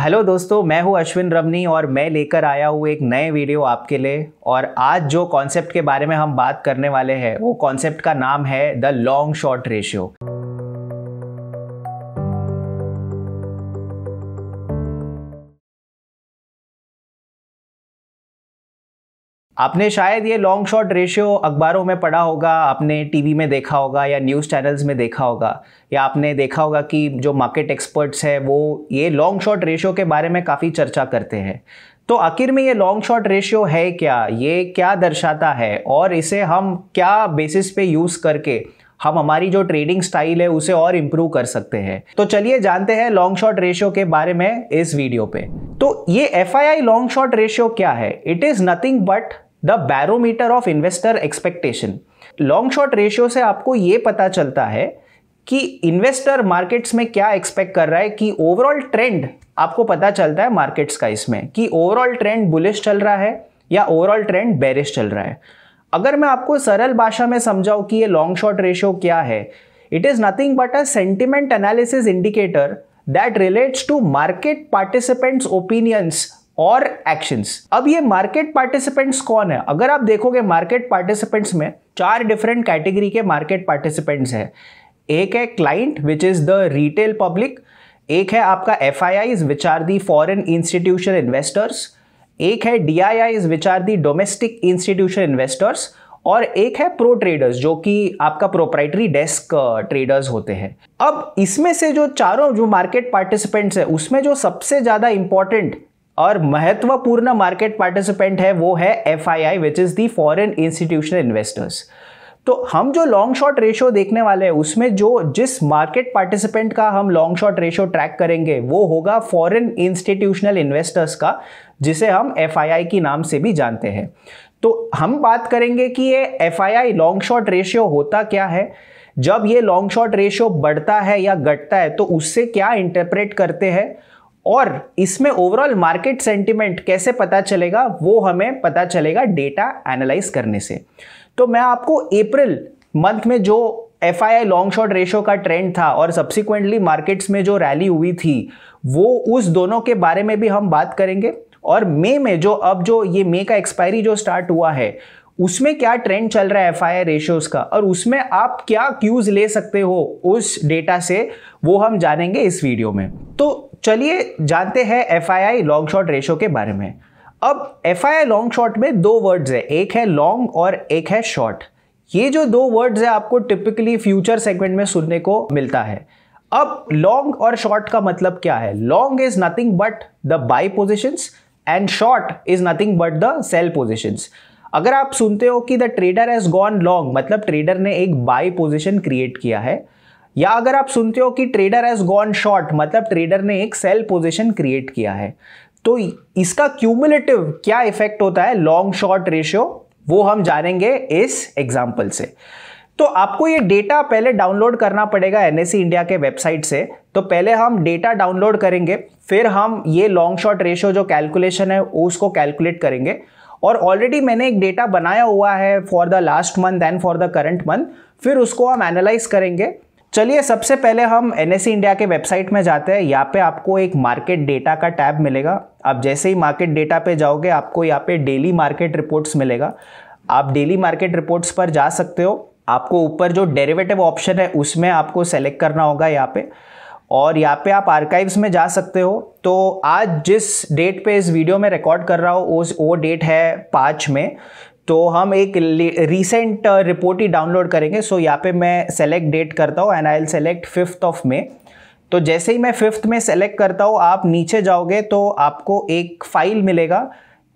Hello दोस्तों मैं हूं अश्विन रमनी और मैं लेकर आया हूं एक नए वीडियो आपके लिए और आज जो कॉन्सेप्ट के बारे में हम बात करने वाले हैं वो कॉन्सेप्ट का नाम है द लॉन्ग शॉर्ट रेशियो आपने शायद ये लॉन्ग शॉट रेशियो अखबारों में पढ़ा होगा आपने टीवी में देखा होगा या न्यूज़ चैनल्स में देखा होगा या आपने देखा होगा कि जो मार्केट एक्सपर्ट्स हैं वो ये लॉन्ग शॉट रेशियो के बारे में काफ़ी चर्चा करते हैं तो आखिर में ये लॉन्ग शॉट रेशियो है क्या ये क्या दर्शाता है और इसे हम क्या बेसिस पे यूज़ करके हम हमारी जो ट्रेडिंग स्टाइल है उसे और इम्प्रूव कर सकते हैं तो चलिए जानते हैं लॉन्ग शॉट रेशियो के बारे में इस वीडियो पे तो ये एफ लॉन्ग शॉट रेशियो क्या है it is nothing but the barometer of investor expectation long short ratio से आपको ये पता चलता है कि इन्वेस्टर मार्केट्स में क्या एक्सपेक्ट कर रहा है कि ओवरऑल ट्रेंड आपको पता चलता है मार्केट्स का इसमें कि ओवरऑल ट्रेंड बुलिश चल रहा है या ओवरऑल ट्रेंड बेरिश चल रहा है अगर मैं आपको सरल भाषा में समझाऊं कि ये लॉन्ग शॉर्ट रेशियो क्या है it is nothing but a sentiment analysis indicator that relates to market participants opinions और एक्शंस अब ये मार्केट पार्टिसिपेंट्स कौन है अगर आप देखोगे मार्केट पार्टिसिपेंट्स में चार डिफरेंट कैटेगरी के मार्केट पार्टिसिपेंट्स हैं एक है client which is the retail public एक है आपका F I Is which are the foreign institution investors एक है D I Is which are the domestic institution investors और एक है प्रो ट्रेडर्स जो कि आपका प्रोप्राइटरी डेस्क ट्रेडर्स होते हैं अब इसमें से जो चारों जो मार्केट पार्टिसिपेंट्स हैं उसमें जो सबसे ज़्यादा इंपॉर्टेंट और महत्वपूर्ण मार्केट पार्टिसिपेंट है वो है F I I which is the foreign institutional investors तो हम जो लॉन्ग शॉट रेशियो देखने वाले हैं उसमें जो जिस मार्केट पार्टिसिपेंट का हम लॉन्ग शॉर्ट रेशियो ट्रैक करेंगे वो होगा फॉरेन इंस्टीट्यूशनल इन्वेस्टर्स का जिसे हम एफ आई आई की नाम से भी जानते हैं तो हम बात करेंगे कि ये F I I long short ratio होता क्या है जब ये लॉन्ग शॉर्ट रेशियो बढ़ता है या घटता है तो उससे क्या इंटरप्रेट करते हैं और इसमें ओवरऑल मार्केट सेंटिमेंट कैसे पता चलेगा वो हमें पता चलेगा डेटा एनालाइज करने से तो मैं आपको अप्रैल मंथ में जो F I long short ratio का ट्रेंड था और सब्सिक्वेंटली मार्केट्स में जो रैली हुई थी वो उस दोनों के बारे में भी हम बात करेंगे और मई में जो अब जो ये मई का एक्सपायरी जो स्टार्ट हुआ है उसमें क्या ट्रेंड चल रहा है एफ आई रेशियोज का और उसमें आप क्या क्यूज ले सकते हो उस डेटा से वो हम जानेंगे इस वीडियो में तो चलिए जानते हैं F I I long short ratio के बारे में अब F I I long short में दो वर्ड्स है एक है लॉन्ग और एक है शॉर्ट ये जो दो वर्ड्स है आपको टिपिकली फ्यूचर सेगमेंट में सुनने को मिलता है अब लॉन्ग और शॉर्ट का मतलब क्या है long is nothing but the buy position and short is nothing but the sell position अगर आप सुनते हो कि the trader has gone long मतलब ट्रेडर ने एक बाई पोजिशन क्रिएट किया है या अगर आप सुनते हो कि ट्रेडर हैज गॉन शॉर्ट मतलब ट्रेडर ने एक सेल पोजिशन क्रिएट किया है तो इसका क्यूमुलेटिव क्या इफेक्ट होता है लॉन्ग शॉर्ट रेशियो वो हम जानेंगे इस एग्जाम्पल से तो आपको ये डेटा पहले डाउनलोड करना पड़ेगा एन इंडिया के वेबसाइट से तो पहले हम डेटा डाउनलोड करेंगे फिर हम ये लॉन्ग शॉर्ट रेशियो जो कैलकुलेशन है उसको कैलकुलेट करेंगे और ऑलरेडी मैंने एक डेटा बनाया हुआ है for the last month and for the current month फिर उसको हम एनालाइज करेंगे चलिए सबसे पहले हम एन इंडिया e के वेबसाइट में जाते हैं यहाँ पे आपको एक मार्केट डेटा का टैब मिलेगा आप जैसे ही मार्केट डेटा पे जाओगे आपको यहाँ पे डेली मार्केट रिपोर्ट्स मिलेगा आप डेली मार्केट रिपोर्ट्स पर जा सकते हो आपको ऊपर जो डेरिवेटिव ऑप्शन है उसमें आपको सेलेक्ट करना होगा यहाँ पे और यहाँ पे आप आर्काइव्स में जा सकते हो तो आज जिस डेट पे इस वीडियो में रिकॉर्ड कर रहा हो उस वो डेट है पाँच में तो हम एक रिसेंट रिपोर्ट uh, ही डाउनलोड करेंगे सो यहाँ पे मैं सेलेक्ट डेट करता हूँ and I will select fifth of May तो जैसे ही मैं फिफ्थ में सेलेक्ट करता हूँ आप नीचे जाओगे तो आपको एक फाइल मिलेगा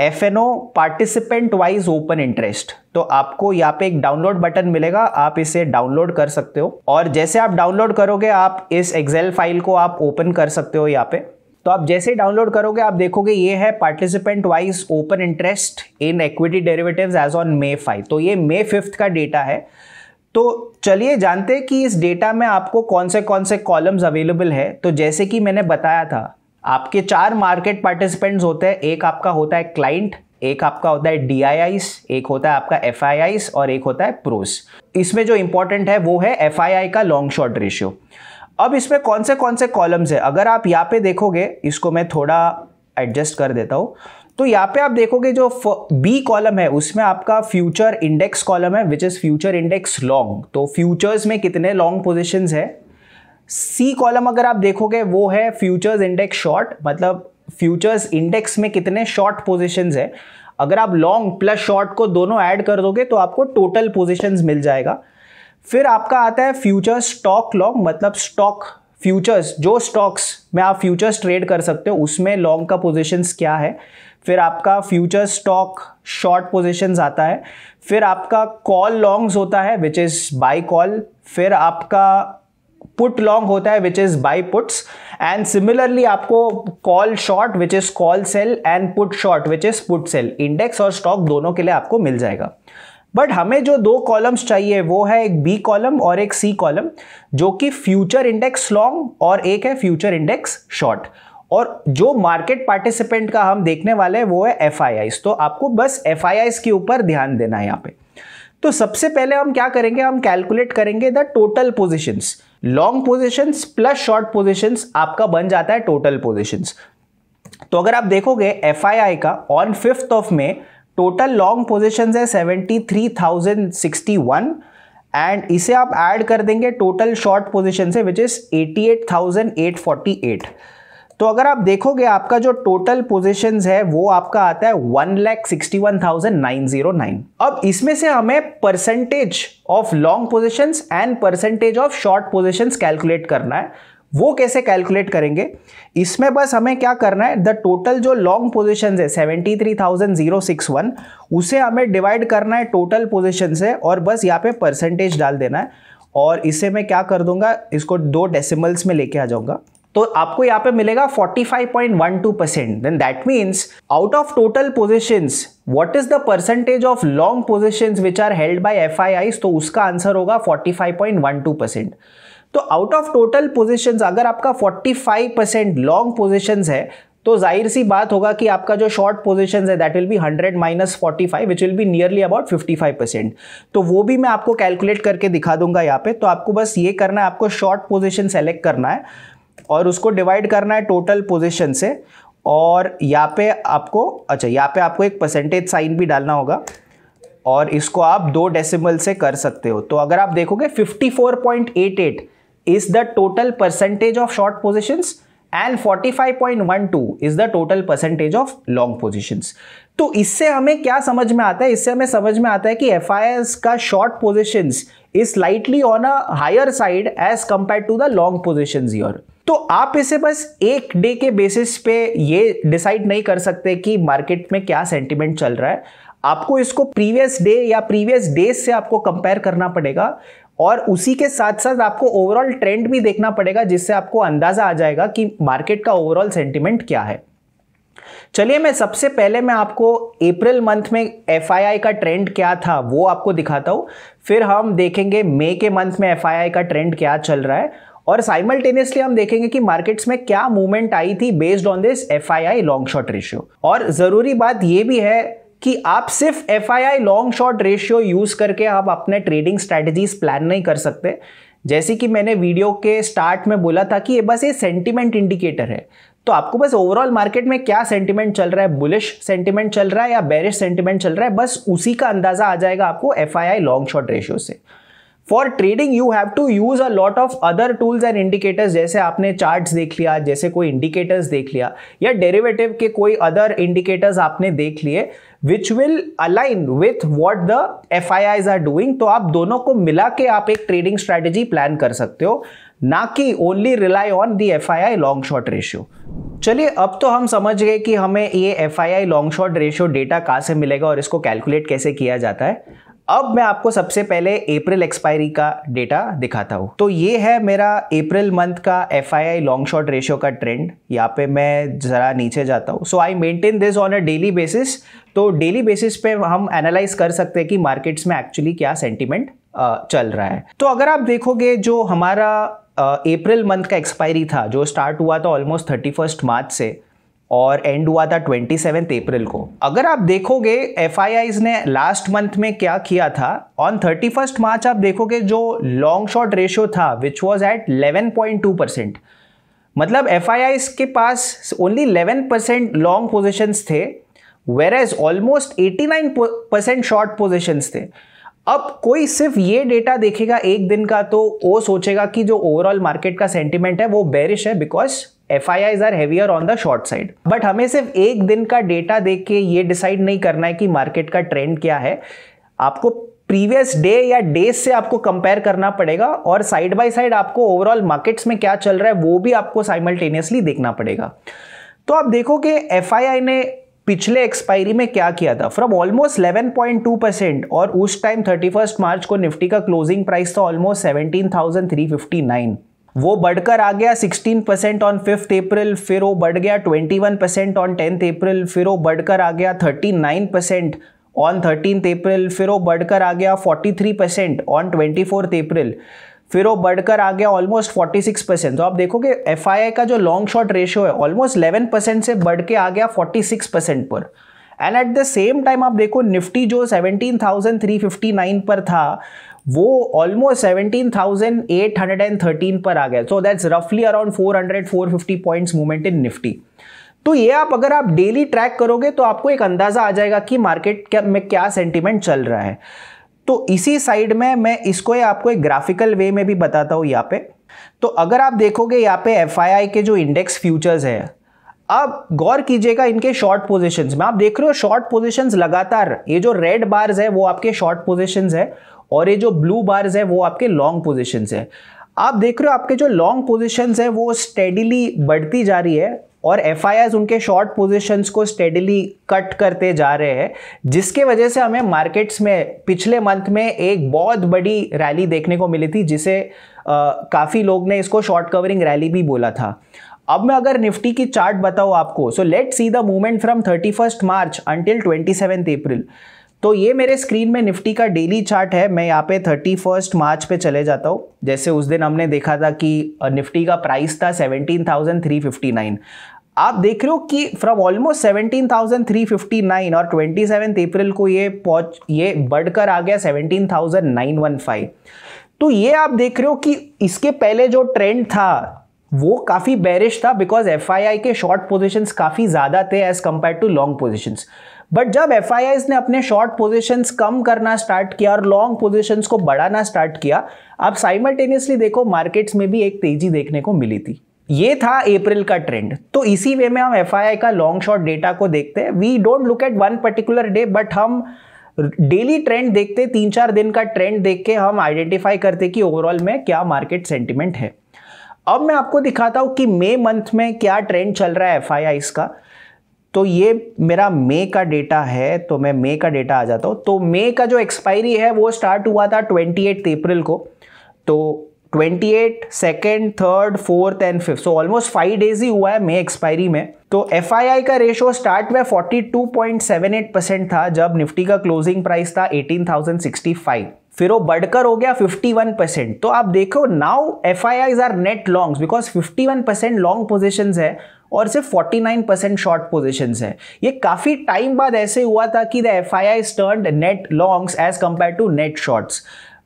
F N O participant wise open interest तो आपको यहाँ पे एक डाउनलोड बटन मिलेगा आप इसे डाउनलोड कर सकते हो और जैसे आप डाउनलोड करोगे आप इस एक्सेल फाइल को आप ओपन कर सकते हो यहाँ पे तो आप जैसे ही डाउनलोड करोगे आप देखोगे ये है participant wise open interest in equity derivatives as on May five तो ये मे फिफ्थ का डेटा है तो चलिए जानते हैं कि इस डेटा में आपको कौन से कौन से कॉलम्स अवेलेबल है तो जैसे कि मैंने बताया था आपके चार मार्केट पार्टिसिपेंट्स होते हैं एक आपका होता है क्लाइंट एक आपका होता है डी एक होता है आपका एफ और एक होता है प्रोस इसमें जो इंपॉर्टेंट है वो है एफ का लॉन्ग शॉर्ट रेशियो अब इसमें कौन से कौन से कॉलम्स है अगर आप यहाँ पे देखोगे इसको मैं थोड़ा एडजस्ट कर देता हूँ तो यहाँ पे आप देखोगे जो बी कॉलम है उसमें आपका फ्यूचर इंडेक्स कॉलम है which is future index long तो फ्यूचर्स में कितने लॉन्ग पोजिशन है सी कॉलम अगर आप देखोगे वो है फ्यूचर्स इंडेक्स शॉर्ट मतलब फ्यूचर्स इंडेक्स में कितने शॉर्ट पोजिशन है अगर आप लॉन्ग प्लस शॉर्ट को दोनों ऐड कर दोगे तो आपको टोटल पोजिशन मिल जाएगा फिर आपका आता है फ्यूचर स्टॉक लॉन्ग मतलब स्टॉक फ्यूचर्स जो स्टॉक्स में आप फ्यूचर्स ट्रेड कर सकते हो उसमें लॉन्ग का पोजीशंस क्या है फिर आपका फ्यूचर स्टॉक शॉर्ट पोजीशंस आता है फिर आपका कॉल लॉन्ग्स होता है विच इज़ बाई कॉल फिर आपका पुट लॉन्ग होता है which is buy puts and similarly आपको call short which is call sell and put short which is put sell index और स्टॉक दोनों के लिए आपको मिल जाएगा बट हमें जो दो कॉलम्स चाहिए वो है एक बी कॉलम और एक सी कॉलम जो कि फ्यूचर इंडेक्स लॉन्ग और एक है फ्यूचर इंडेक्स शॉर्ट और जो मार्केट पार्टिसिपेंट का हम देखने वाले हैं वो है एफ तो आपको बस एफ के ऊपर ध्यान देना है यहाँ पे तो सबसे पहले हम क्या करेंगे हम कैलकुलेट करेंगे the total positions long positions plus short positions आपका बन जाता है टोटल पोजिशंस तो अगर आप देखोगे एफ का on fifth of May total long position है seventy three thousand sixty one and इसे आप ऐड कर देंगे टोटल शॉर्ट पोजिशन से which is eighty eight thousand eight forty eight तो अगर आप देखोगे आपका जो टोटल पोजिशन है वो आपका आता है one lakh sixty one thousand nine zero nine अब इसमें से हमें percentage of long position and percentage of short position calculate करना है वो कैसे कैलकुलेट करेंगे इसमें बस हमें क्या करना है द टोटल जो लॉन्ग पोजिशन है seventy three thousand zero six one उसे हमें डिवाइड करना है टोटल पोजिशन से और बस यहाँ पे परसेंटेज डाल देना है और इसे मैं क्या कर दूंगा इसको दो डेसिमल्स में लेके आ जाऊंगा तो आपको यहाँ पे मिलेगा 45.12 percent then that means out of total positions what is the percentage of long positions which are held by F तो उसका आंसर होगा 45.12 परसेंट तो आउट ऑफ टोटल पोजिशन अगर आपका 45 परसेंट लॉन्ग पोजिशन है तो जाहिर सी बात होगा कि आपका जो शॉर्ट पोजिशन है that will be 100 minus forty five which will be nearly about 55 percent तो वो भी मैं आपको कैलकुलेट करके दिखा दूंगा यहाँ पे तो आपको बस ये करना है आपको शॉर्ट पोजिशन सेलेक्ट करना है और उसको डिवाइड करना है टोटल पोजिशन से और यहाँ पे आपको अच्छा यहाँ पे आपको एक परसेंटेज साइन भी डालना होगा और इसको आप दो डेसिमल से कर सकते हो तो अगर आप देखोगे 54.88 is the total percentage of short positions and 45.12 is the total percentage of long positions तो इससे हमें क्या समझ में आता है इससे हमें समझ में आता है कि एफ का short positions is slightly on a higher side as compare to the long position your तो आप इसे बस एक डे के बेसिस पे ये डिसाइड नहीं कर सकते कि मार्केट में क्या सेंटिमेंट चल रहा है आपको इसको प्रीवियस डे या प्रीवियस डेज से आपको कंपेयर करना पड़ेगा और उसी के साथ साथ आपको ओवरऑल ट्रेंड भी देखना पड़ेगा जिससे आपको अंदाज़ा आ जाएगा कि मार्केट का ओवरऑल सेंटिमेंट क्या है चलिए मैं सबसे पहले मैं आपको अप्रैल मंथ में एफ का ट्रेंड क्या था वो आपको दिखाता हूँ फिर हम देखेंगे मई के मंथ में एफ का ट्रेंड क्या चल रहा है और साइमल्टेनियसली हम देखेंगे कि मार्केट्स में क्या मूवमेंट आई थी based on this F long short ratio और ज़रूरी बात ये भी है कि आप सिर्फ F long short ratio use करके आप अपने ट्रेडिंग स्ट्रैटेजीज प्लान नहीं कर सकते जैसे कि मैंने वीडियो के स्टार्ट में बोला था कि ये बस ये सेंटिमेंट इंडिकेटर है तो आपको बस ओवरऑल मार्केट में क्या सेंटिमेंट चल रहा है बुलिश सेंटिमेंट चल रहा है या बेरिश सेंटिमेंट चल रहा है बस उसी का अंदाज़ा आ जाएगा आपको एफ लॉन्ग शॉर्ट रेशियो से for trading you have to use a lot of other tools and indicators जैसे आपने चार्ट्स देख लिया जैसे कोई इंडिकेटर्स देख लिया या डेरिवेटिव के कोई अदर इंडिकेटर्स आपने देख लिए which will align with what the F I I's are doing तो आप दोनों को मिला के आप एक ट्रेडिंग स्ट्रैटेजी प्लान कर सकते हो ना कि only rely on the F I I long short ratio चलिए अब तो हम समझ गए कि हमें ये F I I long short ratio data कहाँ से मिलेगा और इसको कैलकुलेट कैसे किया जाता है अब मैं आपको सबसे पहले अप्रैल एक्सपायरी का डेटा दिखाता हूँ तो ये है मेरा अप्रैल मंथ का F I I long short ratio का ट्रेंड यहाँ पे मैं ज़रा नीचे जाता हूँ so I maintain this on a daily basis तो डेली बेसिस पे हम एनालाइज कर सकते हैं कि मार्केट्स में एक्चुअली क्या सेंटिमेंट चल रहा है तो अगर आप देखोगे जो हमारा अप्रैल मंथ का एक्सपायरी था जो स्टार्ट हुआ था ऑलमोस्ट थर्टी मार्च से और एंड हुआ था ट्वेंटी सेवेंथ अप्रैल को अगर आप देखोगे एफ ने लास्ट मंथ में क्या किया था ऑन थर्टी फर्स्ट मार्च आप देखोगे जो लॉन्ग शॉर्ट रेशियो था which was at eleven point two percent मतलब एफ के पास only eleven percent long positions थे where as almost eighty nine percent short positions थे अब कोई सिर्फ ये डेटा देखेगा एक दिन का तो वो सोचेगा कि जो ओवरऑल मार्केट का सेंटिमेंट है वो बेरिश है because F I are heavier on the short side but हमें सिर्फ एक दिन का डेटा देख के ये डिसाइड नहीं करना है कि मार्केट का ट्रेंड क्या है आपको प्रीवियस डे या डेज से आपको कंपेयर करना पड़ेगा और साइड बाय साइड आपको ओवरऑल मार्केट्स में क्या चल रहा है वो भी आपको साइमल्टेनियसली देखना पड़ेगा तो आप देखो कि एफ ने पिछले एक्सपायरी में क्या किया था फ्रॉम ऑलमोस्ट 11.2 परसेंट और उस टाइम 31 मार्च को निफ्टी का क्लोजिंग प्राइस था ऑलमोस्ट 17,359 वो बढ़कर आ गया 16 परसेंट ऑन फिफ्थ अप्रैल फिर वो बढ़ गया 21 परसेंट ऑन टेंथ अप्रैल फिर वो बढ़कर आ गया 39 परसेंट ऑन थर्टीन अप्रैल फिर वो बढ़कर आ गया 43 परसेंट ऑन ट्वेंटी अप्रैल फिर वो बढ़कर आ गया ऑलमोस्ट 46 परसेंट तो आप देखोगे एफ का जो लॉन्ग शॉर्ट रेशियो है ऑलमोस्ट 11 परसेंट से बढ़ के आ गया 46 परसेंट पर and at the same time आप देखो निफ्टी जो 17,359 पर था वो ऑलमोस्ट 17,813 पर आ गया सो दैट्स रफली around 400 450 points movement in Nifty तो ये आप अगर आप डेली ट्रैक करोगे तो आपको एक अंदाज़ा आ जाएगा कि मार्केट में क्या सेंटिमेंट चल रहा है तो इसी साइड में मैं इसको आपको एक ग्राफिकल वे में भी बताता हूँ यहाँ पे तो अगर आप देखोगे यहाँ पे एफ के जो इंडेक्स फ्यूचर्स है अब गौर कीजिएगा इनके शॉर्ट पोजिशन में आप देख रहे हो शॉर्ट पोजिशन लगातार ये जो रेड बार्स है वो आपके शॉर्ट पोजिशन है और ये जो ब्लू बार्स है वो आपके लॉन्ग पोजिशन है आप देख रहे हो आपके जो लॉन्ग पोजिशन है वो स्टेडिली बढ़ती जा रही है और एफ उनके शॉर्ट पोजीशंस को स्टेडिली कट करते जा रहे हैं जिसके वजह से हमें मार्केट्स में पिछले मंथ में एक बहुत बड़ी रैली देखने को मिली थी जिसे काफ़ी लोग ने इसको शॉर्ट कवरिंग रैली भी बोला था अब मैं अगर निफ्टी की चार्ट बताऊं आपको so let see the movement from thirty March until twenty April तो ये मेरे स्क्रीन में निफ्टी का डेली चार्ट है मैं यहाँ पे थर्टी फर्स्ट मार्च पे चले जाता हूँ जैसे उस दिन हमने देखा था कि निफ्टी का प्राइस था seventeen thousand three fifty nine आप देख रहे हो कि from almost seventeen thousand three fifty nine और ट्वेंटी सेवन अप्रैल को ये पहुंच ये बढ़कर आ गया seventeen thousand nine one five तो ये आप देख रहे हो कि इसके पहले जो ट्रेंड था वो काफ़ी बैरिश था बिकॉज एफ के शॉर्ट पोजिशंस काफ़ी ज़्यादा थे as compare to long positions but जब एफ ने अपने शॉर्ट पोजिशन कम करना स्टार्ट किया और लॉन्ग पोजिशन को बढ़ाना स्टार्ट किया अब साइमल्टेनियसली देखो मार्केट्स में भी एक तेजी देखने को मिली थी ये था अप्रैल का ट्रेंड तो इसी वे में हम एफ का लॉन्ग शॉर्ट डेटा को देखते हैं we don't look at one particular day but हम डेली ट्रेंड देखते तीन चार दिन का ट्रेंड देख के हम आइडेंटिफाई करते कि ओवरऑल में क्या मार्केट सेंटिमेंट है अब मैं आपको दिखाता हूँ कि मई मंथ में क्या ट्रेंड चल रहा है एफ इसका तो ये मेरा मे का डेटा है तो मैं मे का डेटा आ जाता हूँ तो मे का जो एक्सपायरी है वो स्टार्ट हुआ था ट्वेंटी एट अप्रैल को तो twenty eight second third fourth and fifth so almost five days ही हुआ है मे एक्सपायरी में तो एफ का रेशो स्टार्ट में 42.78 परसेंट था जब निफ्टी का क्लोजिंग प्राइस था 18,065 फिर वो बढ़कर हो गया 51 परसेंट तो आप देखो now F are net longs because 51 percent long position है और सिर्फ 49 परसेंट शॉर्ट पोजिशन है ये काफ़ी टाइम बाद ऐसे हुआ था कि the F I I turned net longs as compare to net shorts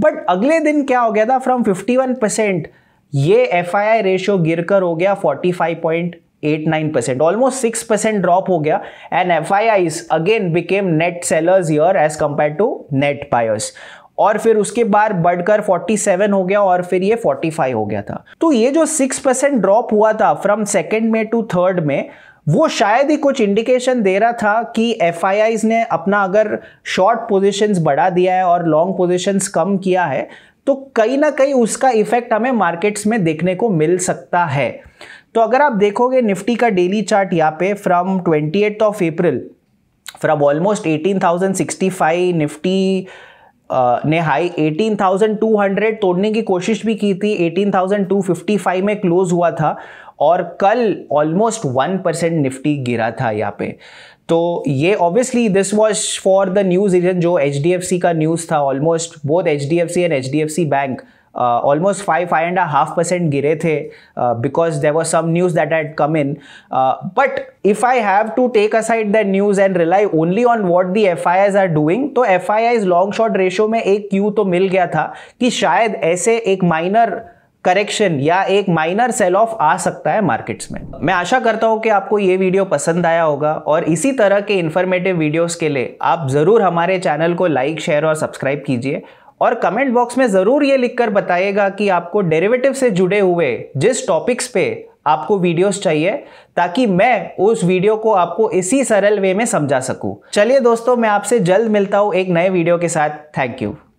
but अगले दिन क्या हो गया था फ्रॉम 51 परसेंट ये एफ आई आई रेशियो गिर कर हो गया 45.89 percent almost six percent drop हो गया and F I I again became net sellers here as compare to net buyers और फिर उसके बाद बढ़कर 47 हो गया और फिर ये 45 हो गया था तो ये जो 6 परसेंट ड्रॉप हुआ था फ्रॉम सेकेंड में टू थर्ड में वो शायद ही कुछ इंडिकेशन दे रहा था कि एफ ने अपना अगर शॉर्ट पोजिशन बढ़ा दिया है और लॉन्ग पोजिशन कम किया है तो कहीं ना कहीं उसका इफेक्ट हमें मार्केट्स में देखने को मिल सकता है तो अगर आप देखोगे निफ्टी का डेली चार्ट यहाँ पे from twenty of April from almost 18,065 Nifty ने हाई 18,200 तोड़ने की कोशिश भी की थी 18,255 में क्लोज हुआ था और कल ऑलमोस्ट वन परसेंट निफ्टी गिरा था यहाँ पे तो ये obviously this was for the news reason जो एच का न्यूज़ था almost both H and H bank almost five five and half percent गिरे थे because there was some news that had come in but if I have to take aside that news and rely only on what the F I are doing तो F I I's long short ratio में एक Q तो मिल गया था कि शायद ऐसे एक माइनर करेक्शन या एक माइनर सेल ऑफ आ सकता है मार्केट्स में मैं आशा करता हूँ कि आपको ये वीडियो पसंद आया होगा और इसी तरह के इन्फॉर्मेटिव वीडियोस के लिए आप ज़रूर हमारे चैनल को लाइक शेयर और सब्सक्राइब कीजिए और कमेंट बॉक्स में ज़रूर ये लिखकर बताइएगा कि आपको डेरिवेटिव से जुड़े हुए जिस टॉपिक्स पे आपको वीडियोस चाहिए ताकि मैं उस वीडियो को आपको इसी सरल वे में समझा सकूं। चलिए दोस्तों मैं आपसे जल्द मिलता हूँ एक नए वीडियो के साथ थैंक यू